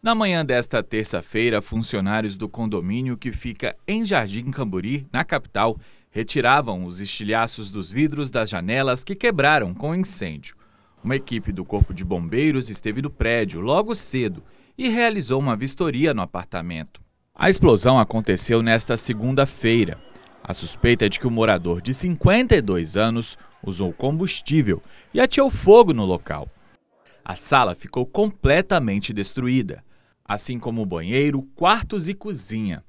Na manhã desta terça-feira, funcionários do condomínio que fica em Jardim Camburi, na capital, retiravam os estilhaços dos vidros das janelas que quebraram com o incêndio. Uma equipe do Corpo de Bombeiros esteve no prédio logo cedo e realizou uma vistoria no apartamento. A explosão aconteceu nesta segunda-feira. A suspeita é de que o morador de 52 anos usou combustível e atirou fogo no local. A sala ficou completamente destruída assim como banheiro, quartos e cozinha.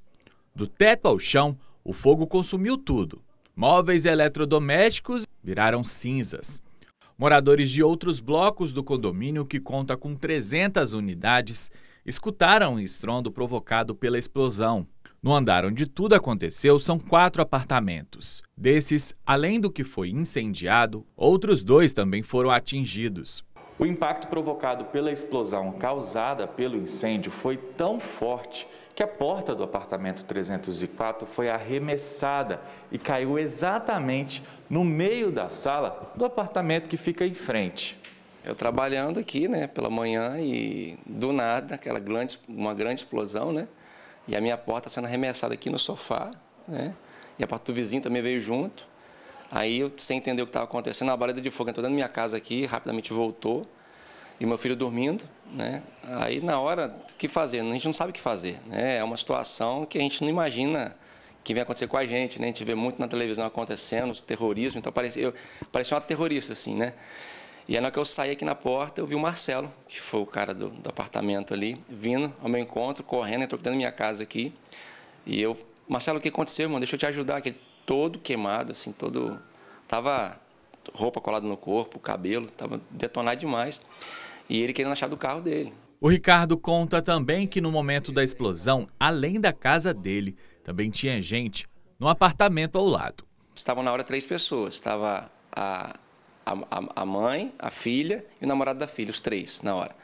Do teto ao chão, o fogo consumiu tudo. Móveis eletrodomésticos viraram cinzas. Moradores de outros blocos do condomínio, que conta com 300 unidades, escutaram o estrondo provocado pela explosão. No andar onde tudo aconteceu são quatro apartamentos. Desses, além do que foi incendiado, outros dois também foram atingidos. O impacto provocado pela explosão causada pelo incêndio foi tão forte que a porta do apartamento 304 foi arremessada e caiu exatamente no meio da sala do apartamento que fica em frente. Eu trabalhando aqui, né, pela manhã e do nada, aquela grande, uma grande explosão, né? E a minha porta sendo arremessada aqui no sofá, né? E a porta do vizinho também veio junto. Aí eu, sem entender o que estava acontecendo, a barreira de fogo entrou dentro da minha casa aqui, rapidamente voltou, e meu filho dormindo, né? Aí na hora, o que fazer? A gente não sabe o que fazer, né? É uma situação que a gente não imagina que vem acontecer com a gente, né? A gente vê muito na televisão acontecendo, os terrorismo, então parecia, eu, parecia uma terrorista, assim, né? E aí, na hora que eu saí aqui na porta, eu vi o Marcelo, que foi o cara do, do apartamento ali, vindo ao meu encontro, correndo, entrou dentro da minha casa aqui. E eu, Marcelo, o que aconteceu, mano? Deixa eu te ajudar. Que todo queimado, assim, todo. Tava roupa colada no corpo, cabelo, tava detonado demais. E ele querendo achar do carro dele. O Ricardo conta também que no momento da explosão, além da casa dele, também tinha gente no apartamento ao lado. Estavam na hora três pessoas. Estava a, a, a mãe, a filha e o namorado da filha, os três na hora.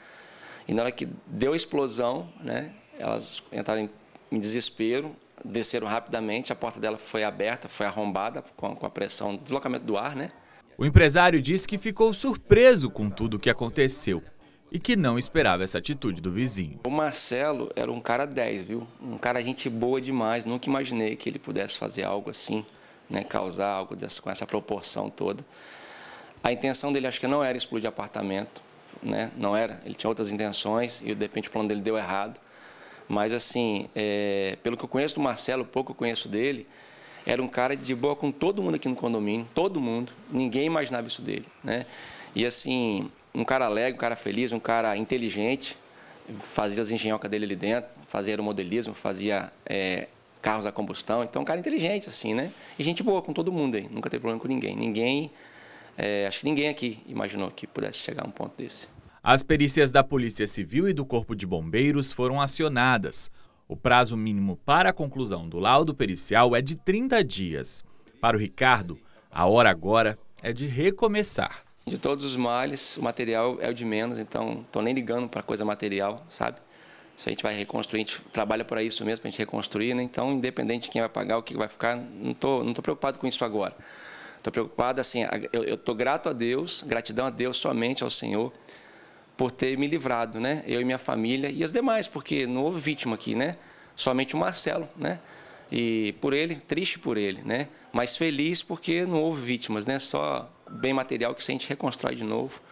E na hora que deu a explosão, né, elas entraram em desespero, Desceram rapidamente, a porta dela foi aberta, foi arrombada com, a pressão, deslocamento do ar, né? O empresário disse que ficou surpreso com tudo o que aconteceu e que não esperava essa atitude do vizinho. O Marcelo era um cara 10, viu? Um cara gente boa demais, nunca imaginei que ele pudesse fazer algo assim, né, causar algo dessa, com essa proporção toda. A intenção dele acho que não era explodir apartamento, né? Não era, ele tinha outras intenções e de repente o plano dele deu errado. Mas, assim, é, pelo que eu conheço do Marcelo, pouco eu conheço dele, era um cara de boa com todo mundo aqui no condomínio, todo mundo. Ninguém imaginava isso dele, né? E, assim, um cara alegre, um cara feliz, um cara inteligente, fazia as engenhocas dele ali dentro, fazia o modelismo, fazia é, carros a combustão. Então, um cara inteligente, assim, né? E gente boa com todo mundo aí, nunca teve problema com ninguém. Ninguém, é, acho que ninguém aqui imaginou que pudesse chegar a um ponto desse. As perícias da Polícia Civil e do Corpo de Bombeiros foram acionadas. O prazo mínimo para a conclusão do laudo pericial é de 30 dias. Para o Ricardo, a hora agora é de recomeçar. De todos os males, o material é o de menos, então estou nem ligando para coisa material, sabe? Se a gente vai reconstruir, a gente trabalha para isso mesmo, para a gente reconstruir, né? Então, independente de quem vai pagar, o que vai ficar, não estou não tô preocupado com isso agora. Estou preocupado, assim, eu estou grato a Deus, gratidão a Deus somente ao Senhor por ter me livrado, né? Eu e minha família e as demais, porque não houve vítima aqui, né? Somente o Marcelo, né? E por ele, triste por ele, né? Mas feliz porque não houve vítimas, né? Só bem material que a gente reconstrói de novo